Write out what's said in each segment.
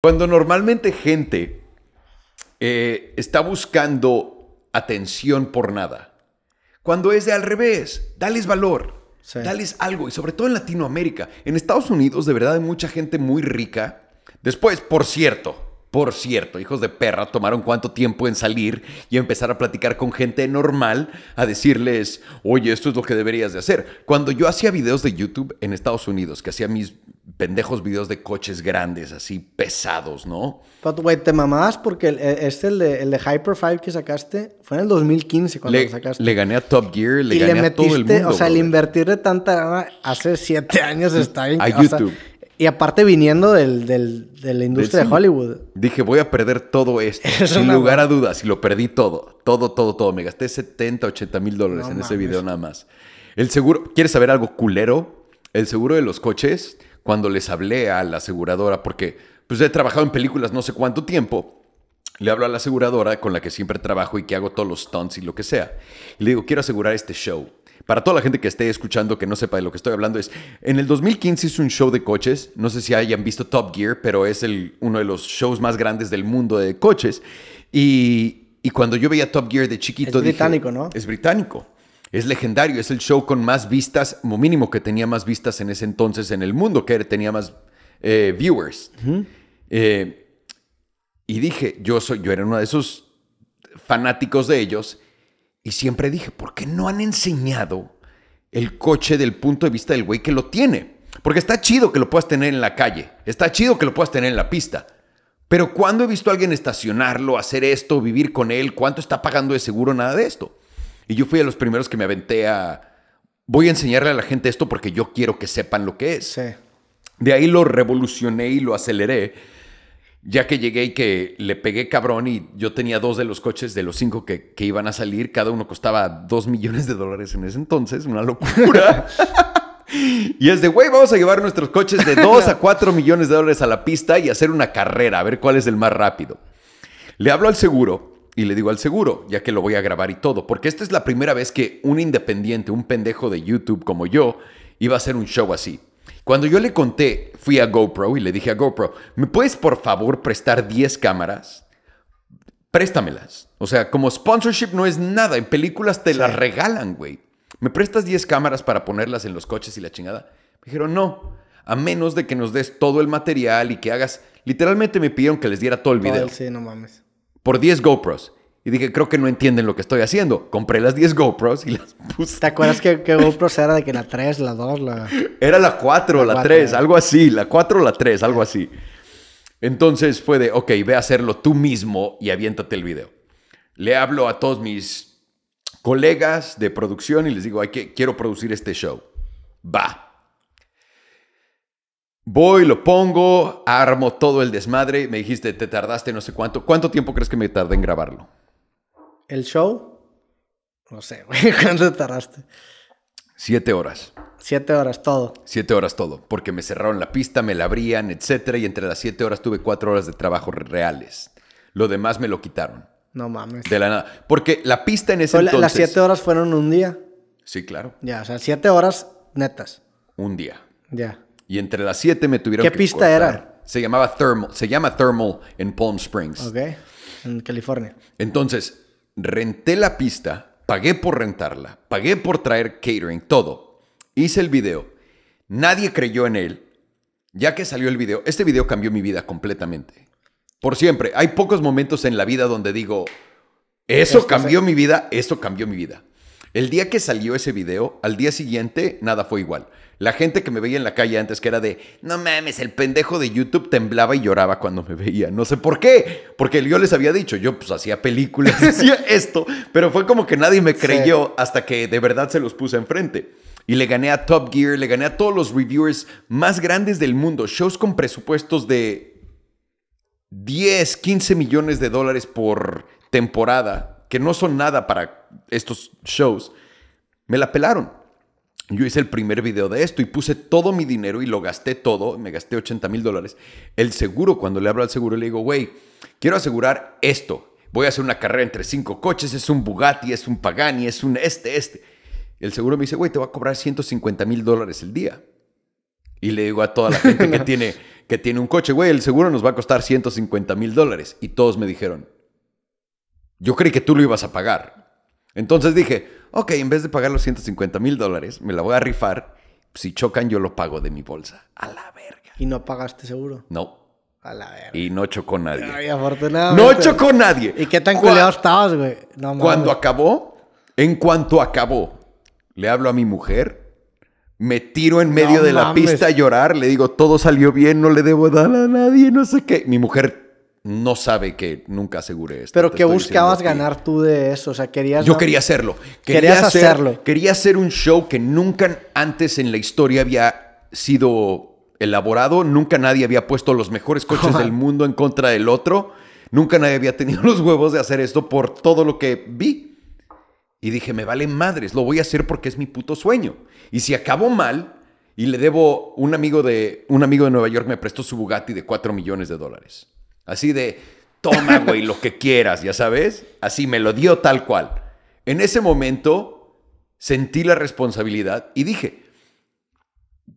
Cuando normalmente gente eh, está buscando atención por nada, cuando es de al revés, dales valor, dales algo, y sobre todo en Latinoamérica. En Estados Unidos, de verdad, hay mucha gente muy rica. Después, por cierto, por cierto, hijos de perra tomaron cuánto tiempo en salir y empezar a platicar con gente normal, a decirles, oye, esto es lo que deberías de hacer. Cuando yo hacía videos de YouTube en Estados Unidos, que hacía mis pendejos videos de coches grandes, así pesados, ¿no? güey, te mamás porque e, este, el de, el Hyper 5 que sacaste, fue en el 2015 cuando lo sacaste. Le gané a Top Gear, le gané a todo el O sea, el invertir de tanta gana hace siete años está casa. a YouTube. y aparte viniendo de la industria de, Hollywood. Dije, voy a perder todo esto. sin lugar a dudas. Y lo perdí todo. Todo, todo, todo. Me gasté 70, 80 mil dólares en ese video nada más. El seguro... ¿Quieres saber algo culero? El seguro de los coches cuando les hablé a la aseguradora, porque pues he trabajado en películas no sé cuánto tiempo, le hablo a la aseguradora con la que siempre trabajo y que hago todos los stunts y lo que sea. le digo, quiero asegurar este show. Para toda la gente que esté escuchando que no sepa de lo que estoy hablando, es en el 2015 hice un show de coches. No sé si hayan visto Top Gear, pero es el, uno de los shows más grandes del mundo de coches. Y, cuando yo veía Top Gear de chiquito. Es británico, ¿no? Es británico. Es legendario, es el show con más vistas, como mínimo que tenía más vistas en ese entonces en el mundo, que tenía más eh, viewers. Eh, y dije, yo, soy, yo era uno de esos fanáticos de ellos, y siempre dije, ¿por qué no han enseñado el coche del punto de vista del güey que lo tiene? Porque está chido que lo puedas tener en la calle, está chido que lo puedas tener en la pista. Pero ¿cuándo he visto a alguien estacionarlo, hacer esto, vivir con él? ¿Cuánto está pagando de seguro? Nada de esto. Y yo fui de los primeros que me aventé a, voy a enseñarle a la gente esto porque yo quiero que sepan lo que es. De ahí lo revolucioné y lo aceleré, ya que llegué y que le pegué cabrón y yo tenía dos de los coches de los cinco que, iban a salir, cada uno costaba dos millones de dólares en ese entonces, una locura. Y es de, güey, vamos a llevar nuestros coches de dos a cuatro millones de dólares a la pista y hacer una carrera, a ver cuál es el más rápido. Le hablo al seguro y le digo al seguro, ya que lo voy a grabar y todo, porque esta es la primera vez que un independiente, un pendejo de YouTube como yo, iba a hacer un show así. Cuando yo le conté, fui a GoPro y le dije a GoPro, ¿me puedes por favor prestar 10 cámaras? Préstamelas. O sea, como sponsorship no es nada, en películas te las regalan, güey. ¿Me prestas 10 cámaras para ponerlas en los coches y la chingada? Me dijeron, no, a menos de que nos des todo el material y que hagas... Literalmente me pidieron que les diera todo el video. no mames por 10 GoPros. Y dije, creo que no entienden lo que estoy haciendo. Compré las 10 GoPros y las puse. ¿Te acuerdas que, GoPros era de que la 3, la 2, la... Era la 4, la, 3, algo así. La 4 la 3, algo así. Entonces fue de, ok, ve a hacerlo tú mismo y aviéntate el video. Le hablo a todos mis colegas de producción y les digo, Ay, quiero producir este show. Va. Voy, lo pongo, armo todo el desmadre. Me dijiste, te tardaste no sé cuánto. ¿Cuánto tiempo crees que me tardé en grabarlo? ¿El show? No sé, güey. ¿Cuánto tardaste? Siete horas. Siete horas todo. Siete horas todo, porque me cerraron la pista, me la abrían, etcétera, y entre las siete horas tuve cuatro horas de trabajo reales. Lo demás me lo quitaron. No mames. De la nada. Porque la pista en ese Las siete horas fueron un día. Sí, claro. Ya, o sea, siete horas netas. Un día. Ya. Y entre las 7 me tuvieron que ¿Qué pista era? Se llamaba Thermal. Se llama Thermal en Palm Springs. Ok. En California. Entonces, renté la pista, pagué por rentarla, pagué por traer catering, todo. Hice el video. Nadie creyó en él. Ya que salió el video, este video cambió mi vida completamente. Por siempre. Hay pocos momentos en la vida donde digo, eso cambió mi vida, Eso cambió mi vida. El día que salió ese video, al día siguiente, nada fue igual. La gente que me veía en la calle antes, que era de, no mames, el pendejo de YouTube temblaba y lloraba cuando me veía. No sé por qué, porque yo les había dicho, yo pues hacía películas, hacía esto, pero fue como que nadie me creyó hasta que de verdad se los puse enfrente. Y le gané a Top Gear, le gané a todos los reviewers más grandes del mundo, shows con presupuestos de 10, 15 millones de dólares por temporada que no son nada para estos shows, me la pelaron. Yo hice el primer video de esto y puse todo mi dinero y lo gasté todo, me gasté 80 mil dólares. El seguro, cuando le hablo al seguro, le digo, güey, quiero asegurar esto. Voy a hacer una carrera entre cinco coches, es un Bugatti, es un Pagani, es un este, este. El seguro me dice, güey, te va a cobrar 150 mil dólares el día. Y le digo a toda la gente que, tiene, que tiene un coche, güey, el seguro nos va a costar 150 mil dólares. Y todos me dijeron, yo creí que tú lo ibas a pagar. Entonces dije, ok, en vez de pagar los 150 mil dólares, me la voy a rifar. Si chocan, yo lo pago de mi bolsa. A la verga. ¿Y no pagaste seguro? No. A la verga. Y no chocó nadie. Ay, no chocó nadie. ¿Y qué tan estabas, güey? No, cuando acabó, en cuanto acabó, le hablo a mi mujer, me tiro en medio de la pista a llorar, le digo, todo salió bien, no le debo dar a nadie, no sé qué. Mi mujer no sabe que nunca asegure esto. Pero que buscabas ganar tú de eso? O sea, querías... Yo quería hacerlo. querías hacerlo. Quería hacer un show que nunca antes en la historia había sido elaborado, nunca nadie había puesto los mejores coches del mundo en contra del otro, nunca nadie había tenido los huevos de hacer esto por todo lo que vi. Y dije, me vale madres, lo voy a hacer porque es mi puto sueño. Y si acabo mal, y le debo, un amigo de, un amigo de Nueva York me prestó su Bugatti de 4 millones de dólares. Así de, toma, güey, lo que quieras, ya sabes. Así me lo dio tal cual. En ese momento sentí la responsabilidad y dije,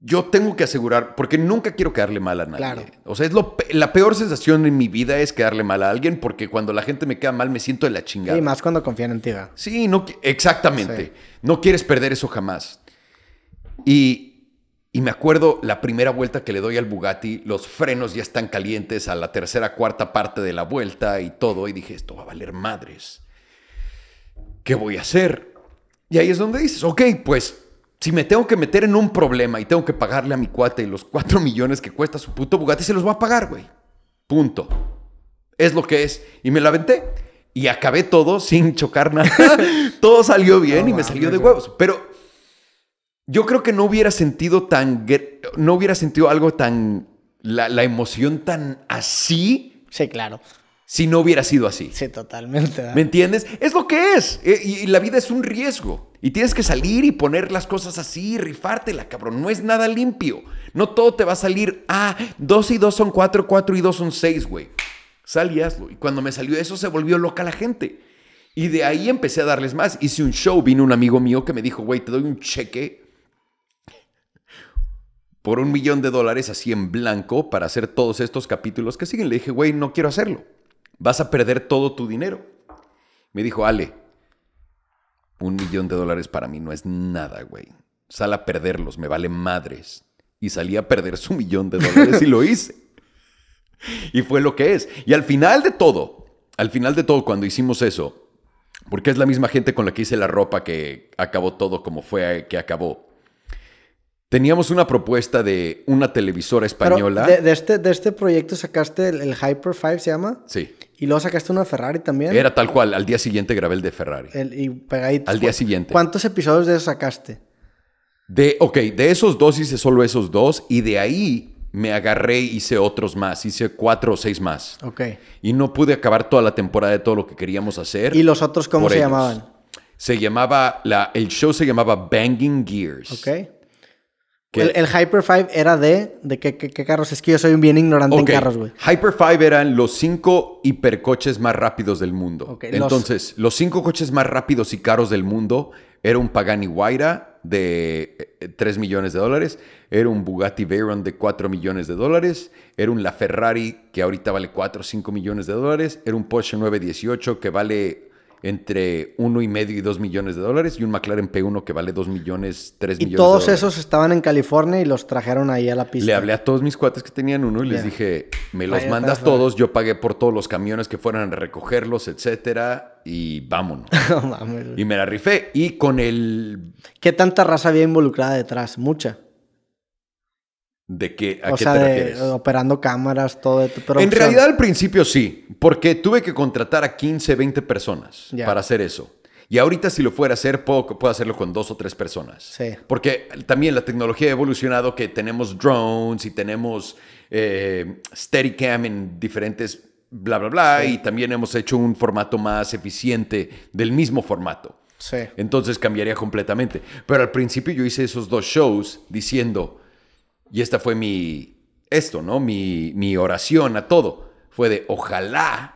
yo tengo que asegurar, porque nunca quiero quedarle mal a nadie. O sea, es la peor sensación en mi vida es quedarle mal a alguien, porque cuando la gente me queda mal me siento de la chingada. Y más cuando confían en ti. ¿verdad? Sí, no, exactamente. No quieres perder eso jamás. Y y me acuerdo la primera vuelta que le doy al Bugatti, los frenos ya están calientes a la tercera, cuarta parte de la vuelta y todo, y dije, esto va a valer madres. ¿Qué voy a hacer? Y ahí es donde dices, ok, pues si me tengo que meter en un problema y tengo que pagarle a mi cuate los cuatro millones que cuesta su puto Bugatti, se los va a pagar, güey. Punto. Es lo que es. Y me la aventé. Y acabé todo sin chocar nada. todo salió bien y me salió de huevos. Pero yo creo que no hubiera sentido tan, no hubiera sentido algo tan, la, emoción tan así. Sí, claro. Si no hubiera sido así. Sí, totalmente. ¿Me entiendes? Es lo que es. Eh, y, la vida es un riesgo. Y tienes que salir y poner las cosas así, rifártela, cabrón. No es nada limpio. No todo te va a salir. Ah, dos y dos son cuatro, cuatro y dos son seis, güey. Sal y Y cuando me salió eso, se volvió loca la gente. Y de ahí empecé a darles más. Hice un show. Vino un amigo mío que me dijo, güey, te doy un cheque por un millón de dólares así en blanco para hacer todos estos capítulos que siguen. Le dije, güey, no quiero hacerlo. Vas a perder todo tu dinero. Me dijo, Ale, un millón de dólares para mí no es nada, güey. Sal a perderlos, me vale madres. Y salí a perder su millón de dólares y lo hice. Y fue lo que es. Y al final de todo, al final de todo, cuando hicimos eso, porque es la misma gente con la que hice la ropa que acabó todo como fue que acabó Teníamos una propuesta de una televisora española. de, este, de este proyecto sacaste el, Hyper 5, ¿se llama? Sí. Y luego sacaste una Ferrari también. Era tal cual. Al día siguiente grabé el de Ferrari. y pegadito. Al día siguiente. ¿Cuántos episodios de eso sacaste? De, ok, de esos dos hice solo esos dos. Y de ahí me agarré y hice otros más. Hice cuatro o seis más. Ok. Y no pude acabar toda la temporada de todo lo que queríamos hacer. ¿Y los otros cómo se llamaban? Se llamaba. La, el show se llamaba Banging Gears. Ok. El, Hyper 5 era de. ¿De qué, carros? Es que yo soy un bien ignorante en carros, güey. Hyper 5 eran los cinco hipercoches más rápidos del mundo. Entonces, los... cinco coches más rápidos y caros del mundo era un Pagani Huayra de 3 eh, eh, millones de dólares, era un Bugatti Veyron de 4 millones de dólares, era un LaFerrari que ahorita vale 4 o 5 millones de dólares, era un Porsche 918 que vale entre uno y medio y dos millones de dólares y un McLaren P1 que vale dos millones, tres millones. Y todos esos estaban en California y los trajeron ahí a la pista. Le hablé a todos mis cuates que tenían uno y les dije, me los mandas todos, yo pagué por todos los camiones que fueran a recogerlos, etcétera, y vámonos. y me la rifé y con el... ¿Qué tanta raza había involucrada detrás? Mucha. ¿De qué? ¿A qué te operando cámaras, todo. en pues, realidad, al principio sí, porque tuve que contratar a 15, 20 personas para hacer eso. Y ahorita, si lo fuera a hacer, puedo, puedo hacerlo con dos o tres personas. Sí. Porque también la tecnología ha evolucionado que tenemos drones y tenemos eh, Steadicam en diferentes bla, bla, bla. Y también hemos hecho un formato más eficiente del mismo formato. Sí. Entonces cambiaría completamente. Pero al principio yo hice esos dos shows diciendo y esta fue mi, esto, ¿no? Mi, mi oración a todo. Fue de, ojalá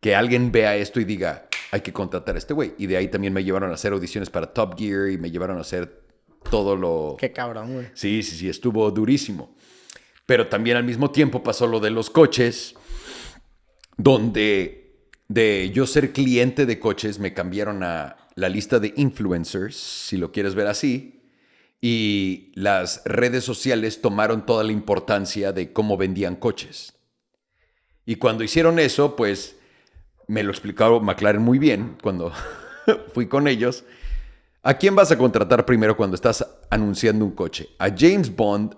que alguien vea esto y diga, hay que contratar a este güey. Y de ahí también me llevaron a hacer audiciones para Top Gear y me llevaron a hacer todo lo... Qué cabrón, güey. Sí, sí, sí, estuvo durísimo. Pero también al mismo tiempo pasó lo de los coches, donde de yo ser cliente de coches me cambiaron a la lista de influencers, si lo quieres ver así, y las redes sociales tomaron toda la importancia de cómo vendían coches. Y cuando hicieron eso, pues me lo explicó McLaren muy bien cuando fui con ellos. ¿A quién vas a contratar primero cuando estás anunciando un coche? ¿A James Bond,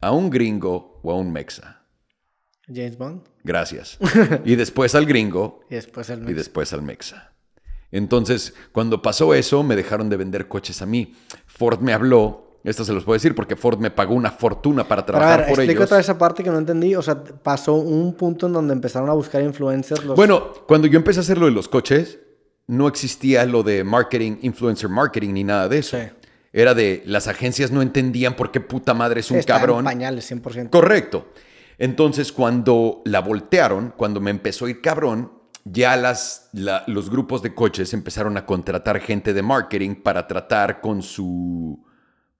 a un gringo o a un mexa? James Bond. Gracias. y después al gringo. Y después al mexa. Entonces, cuando pasó eso, me dejaron de vender coches a mí. Ford me habló esto se los puedo decir porque Ford me pagó una fortuna para trabajar por ellos. otra esa parte que no entendí. O sea, pasó un punto en donde empezaron a buscar influencers. Bueno, cuando yo empecé a hacer lo de los coches, no existía lo de marketing, influencer marketing ni nada de eso. Era de las agencias no entendían por qué puta madre es un cabrón. En pañales, 100%. Correcto. Entonces, cuando la voltearon, cuando me empezó a ir cabrón, ya las, los grupos de coches empezaron a contratar gente de marketing para tratar con su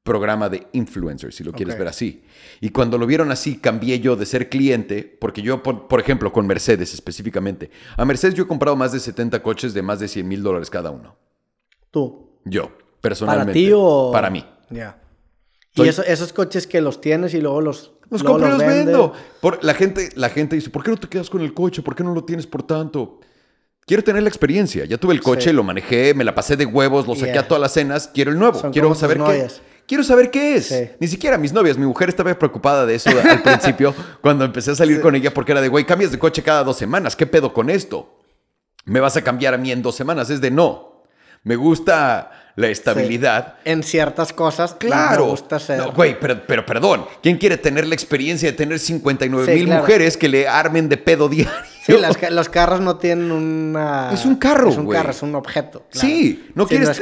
programa de influencers, si lo quieres ver así. Y cuando lo vieron así, cambié yo de ser cliente, porque yo, por, ejemplo, con Mercedes específicamente, a Mercedes yo he comprado más de 70 coches de más de 100 mil dólares cada uno. ¿Tú? Yo, personalmente. ¿Para ti o...? Para mí. Ya. Y esos coches que los tienes y luego los. Los compro y los, vendo. la, gente, la gente dice: ¿Por qué no te quedas con el coche? ¿Por qué no lo tienes por tanto? Quiero tener la experiencia. Ya tuve el coche, lo manejé, me la pasé de huevos, lo saqué a todas las cenas. Quiero el nuevo. quiero saber qué. Quiero saber qué es. Ni siquiera mis novias, mi mujer estaba preocupada de eso al principio cuando empecé a salir con ella porque era de, güey, cambias de coche cada dos semanas. ¿Qué pedo con esto? Me vas a cambiar a mí en dos semanas. Es de no. Me gusta la estabilidad. En ciertas cosas, claro. Me gusta ser. güey, pero, perdón. ¿Quién quiere tener la experiencia de tener 59 mil mujeres que le armen de pedo diario? Sí, las, los carros no tienen una. Es un carro, Es un carro, es un objeto. Sí, no quieres.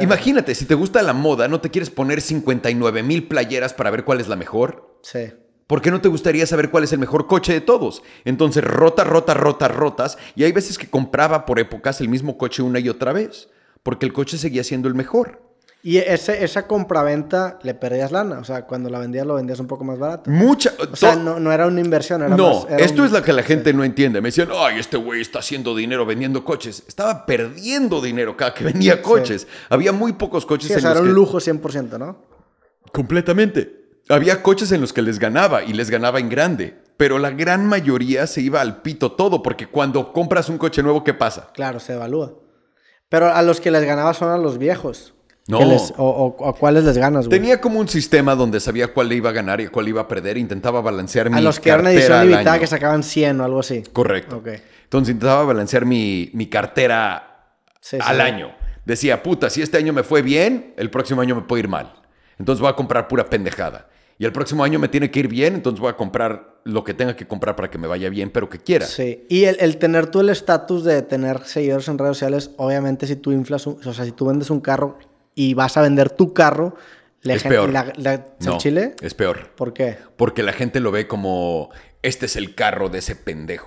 Imagínate, si te gusta la moda, ¿no te quieres poner 59 mil playeras para ver cuál es la mejor? Sí. ¿Por qué no te gustaría saber cuál es el mejor coche de todos? Entonces, rota, rota, rota, rotas. Y hay veces que compraba por épocas el mismo coche una y otra vez porque el coche seguía siendo el mejor. Y ese, esa compraventa le perdías lana, o sea, cuando la vendías lo vendías un poco más barato. Mucha. O sea, no, era una inversión, era No, No, esto es lo que la gente no entiende. Me decían, ay, este güey está haciendo dinero vendiendo coches. Estaba perdiendo dinero cada que vendía coches. Había muy pocos coches en sea, era un lujo 100%, ¿no? Completamente. Había coches en los que les ganaba y les ganaba en grande pero la gran mayoría se iba al pito todo, porque cuando compras un coche nuevo, ¿qué pasa? Claro, se evalúa. Pero a los que les ganaba son a los viejos. No. o, a cuáles les ganas, Tenía como un sistema donde sabía cuál le iba a ganar y cuál le iba a perder. Intentaba balancear a mi. A los que eran edición limitada que sacaban 100 o algo así. Correcto. Entonces intentaba balancear mi, cartera al año. Decía, puta, si este año me fue bien, el próximo año me puede ir mal. Entonces voy a comprar pura pendejada y el próximo año me tiene que ir bien, entonces voy a comprar lo que tenga que comprar para que me vaya bien, pero que quiera. Sí, y el, tener tú el estatus de tener seguidores en redes sociales, obviamente si tú inflas, o sea, si tú vendes un carro y vas a vender tu carro, la es peor. La, no, Chile? Es peor. ¿Por qué? Porque la gente lo ve como, este es el carro de ese pendejo.